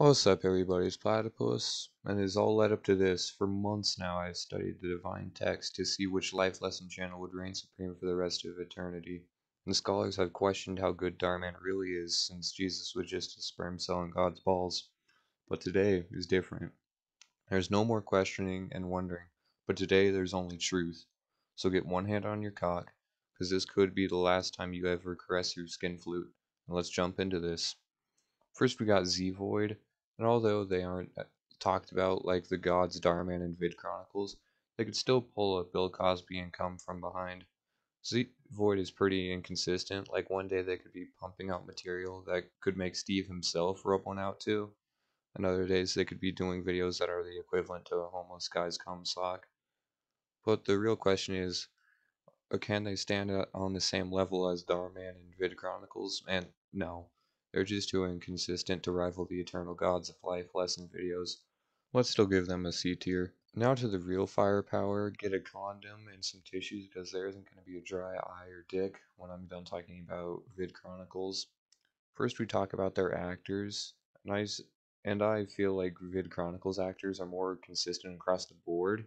What's up everybody? It's Platypus, and it's all led up to this. For months now I have studied the divine text to see which life lesson channel would reign supreme for the rest of eternity. And scholars have questioned how good Darman really is, since Jesus was just a sperm cell in God's balls. But today is different. There's no more questioning and wondering, but today there's only truth. So get one hand on your cock, because this could be the last time you ever caress your skin flute. And let's jump into this. First we got Z Void, and although they aren't uh, talked about like the gods Darman and Vid Chronicles, they could still pull a Bill Cosby and come from behind. Z Void is pretty inconsistent. Like one day they could be pumping out material that could make Steve himself rub one out too, and other days they could be doing videos that are the equivalent to a homeless guy's cum sock. But the real question is, uh, can they stand on the same level as Darman and Vid Chronicles? And no, they're just too inconsistent to rival the Eternal Gods of Life lesson videos. Let's still give them a C tier. Now to the real firepower, get a condom and some tissues because there isn't going to be a dry eye or dick when I'm done talking about Vid Chronicles. First we talk about their actors, and I, and I feel like Vid Chronicles actors are more consistent across the board.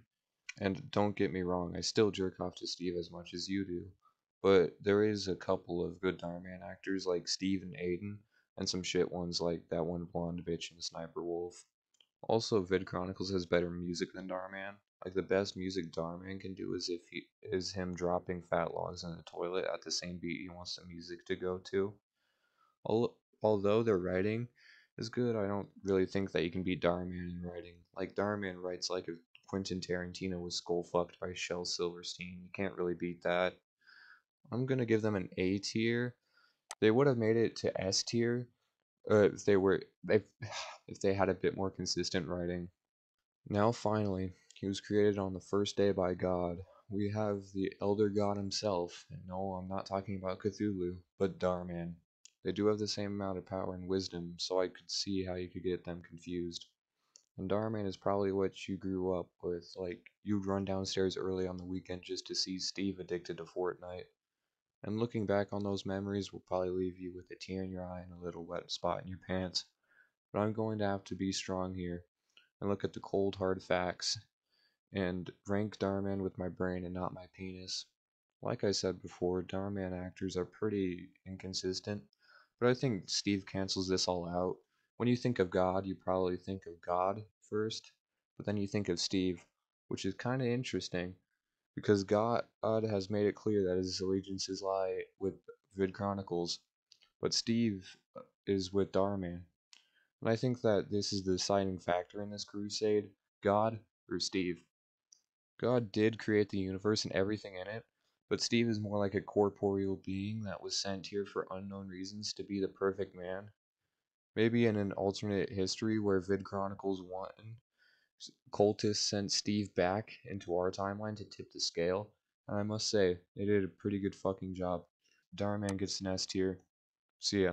And don't get me wrong, I still jerk off to Steve as much as you do, but there is a couple of good Darman actors like Steve and Aiden and some shit ones like that one blonde bitch and Sniper Wolf. Also, Vid Chronicles has better music than Darman. Like the best music Darman can do is if he is him dropping fat logs in the toilet at the same beat he wants the music to go to. although their writing is good, I don't really think that you can beat Darman in writing. Like Darman writes like if Quentin Tarantino was skull fucked by Shel Silverstein. You can't really beat that. I'm gonna give them an A tier they would have made it to S tier uh, if they were if, if they had a bit more consistent writing. Now finally, he was created on the first day by God. We have the elder god himself, and no, I'm not talking about Cthulhu, but Darman. They do have the same amount of power and wisdom, so I could see how you could get them confused. And Darman is probably what you grew up with. Like, you'd run downstairs early on the weekend just to see Steve addicted to Fortnite. And looking back on those memories will probably leave you with a tear in your eye and a little wet spot in your pants. But I'm going to have to be strong here and look at the cold hard facts and rank Darman with my brain and not my penis. Like I said before, Darman actors are pretty inconsistent, but I think Steve cancels this all out. When you think of God, you probably think of God first, but then you think of Steve, which is kind of interesting because God has made it clear that his allegiances lie with Vid Chronicles, but Steve uh, is with Darman. And I think that this is the deciding factor in this crusade God or Steve. God did create the universe and everything in it, but Steve is more like a corporeal being that was sent here for unknown reasons to be the perfect man. Maybe in an alternate history where Vid Chronicles 1 Cultists sent Steve back into our timeline to tip the scale, and I must say, they did a pretty good fucking job. Darman gets an S tier. See ya.